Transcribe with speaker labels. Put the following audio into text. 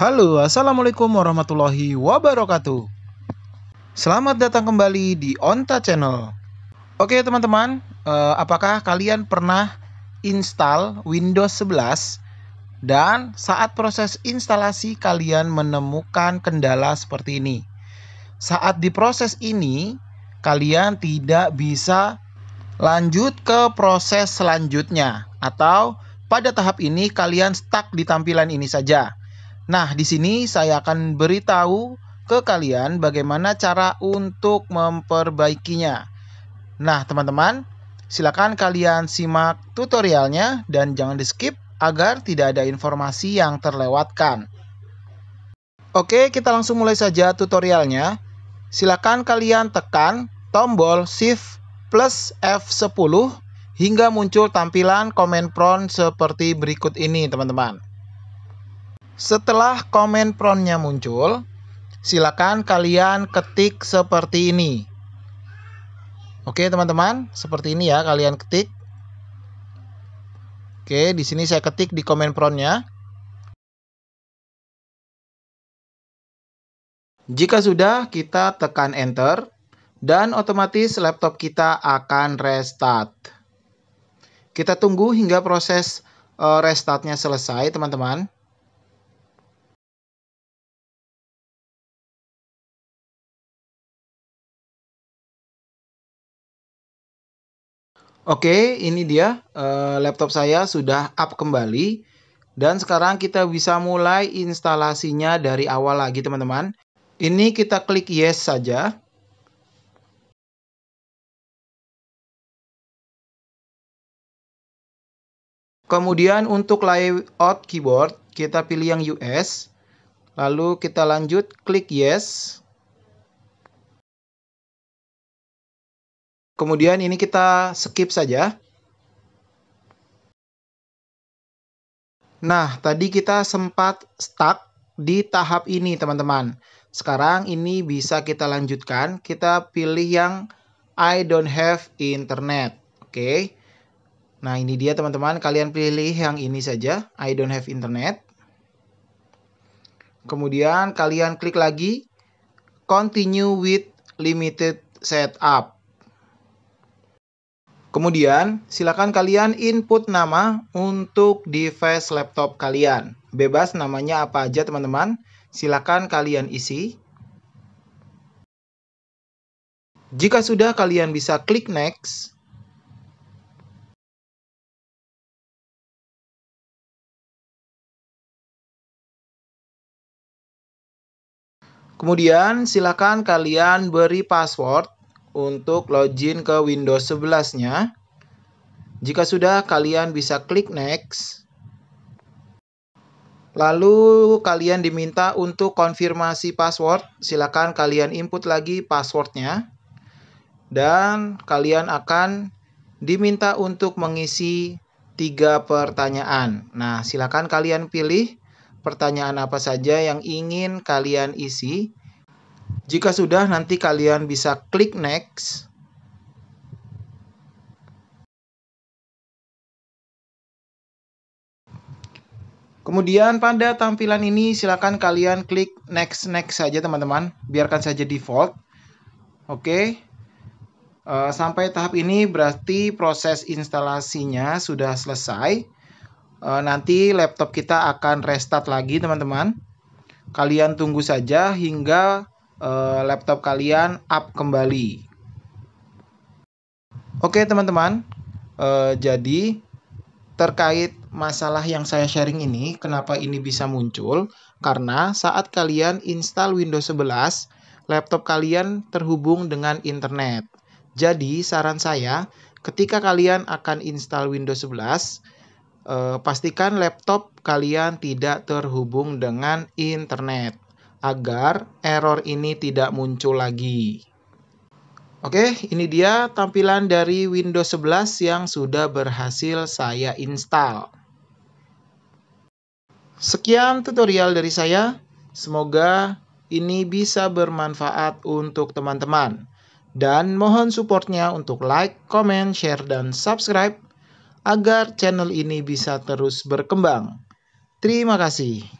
Speaker 1: Halo, Assalamualaikum warahmatullahi wabarakatuh Selamat datang kembali di Onta Channel Oke teman-teman, eh, apakah kalian pernah install Windows 11 Dan saat proses instalasi kalian menemukan kendala seperti ini Saat di proses ini, kalian tidak bisa lanjut ke proses selanjutnya Atau pada tahap ini kalian stuck di tampilan ini saja Nah, di sini saya akan beritahu ke kalian bagaimana cara untuk memperbaikinya. Nah, teman-teman, silakan kalian simak tutorialnya dan jangan di-skip agar tidak ada informasi yang terlewatkan. Oke, kita langsung mulai saja tutorialnya. Silakan kalian tekan tombol Shift plus F10 hingga muncul tampilan command prompt seperti berikut ini, teman-teman. Setelah komen promptnya muncul, silakan kalian ketik seperti ini. Oke, teman-teman, seperti ini ya kalian ketik. Oke, di sini saya ketik di komen promptnya. Jika sudah, kita tekan enter dan otomatis laptop kita akan restart. Kita tunggu hingga proses eh, restartnya selesai, teman-teman. Oke, ini dia uh, laptop saya sudah up kembali dan sekarang kita bisa mulai instalasinya dari awal lagi teman-teman. Ini kita klik yes saja. Kemudian untuk layout keyboard kita pilih yang US. Lalu kita lanjut klik yes. Kemudian ini kita skip saja. Nah, tadi kita sempat stuck di tahap ini, teman-teman. Sekarang ini bisa kita lanjutkan. Kita pilih yang I don't have internet. Oke. Nah, ini dia teman-teman. Kalian pilih yang ini saja. I don't have internet. Kemudian kalian klik lagi. Continue with limited setup. Kemudian, silakan kalian input nama untuk device laptop kalian. Bebas namanya apa aja teman-teman, silakan kalian isi. Jika sudah, kalian bisa klik next. Kemudian, silakan kalian beri password untuk login ke Windows 11-nya. Jika sudah, kalian bisa klik next. Lalu kalian diminta untuk konfirmasi password. Silakan kalian input lagi passwordnya. Dan kalian akan diminta untuk mengisi tiga pertanyaan. Nah, silakan kalian pilih pertanyaan apa saja yang ingin kalian isi. Jika sudah, nanti kalian bisa klik next. Kemudian pada tampilan ini silakan kalian klik next next saja teman-teman, biarkan saja default. Oke. Eh, sampai tahap ini berarti proses instalasinya sudah selesai. Eh, nanti laptop kita akan restart lagi teman-teman. Kalian tunggu saja hingga uh, laptop kalian up kembali. Oke teman-teman, uh, jadi terkait masalah yang saya sharing ini, kenapa ini bisa muncul? Karena saat kalian install Windows 11, laptop kalian terhubung dengan internet. Jadi saran saya, ketika kalian akan install Windows 11, eh, pastikan laptop kalian tidak terhubung dengan internet agar error ini tidak muncul lagi. Oke, ini dia tampilan dari Windows 11 yang sudah berhasil saya install. Sekian tutorial dari saya. Semoga ini bisa bermanfaat untuk teman-teman. Dan mohon supportnya untuk like, comment, share, dan subscribe agar channel ini bisa terus berkembang. Terima kasih.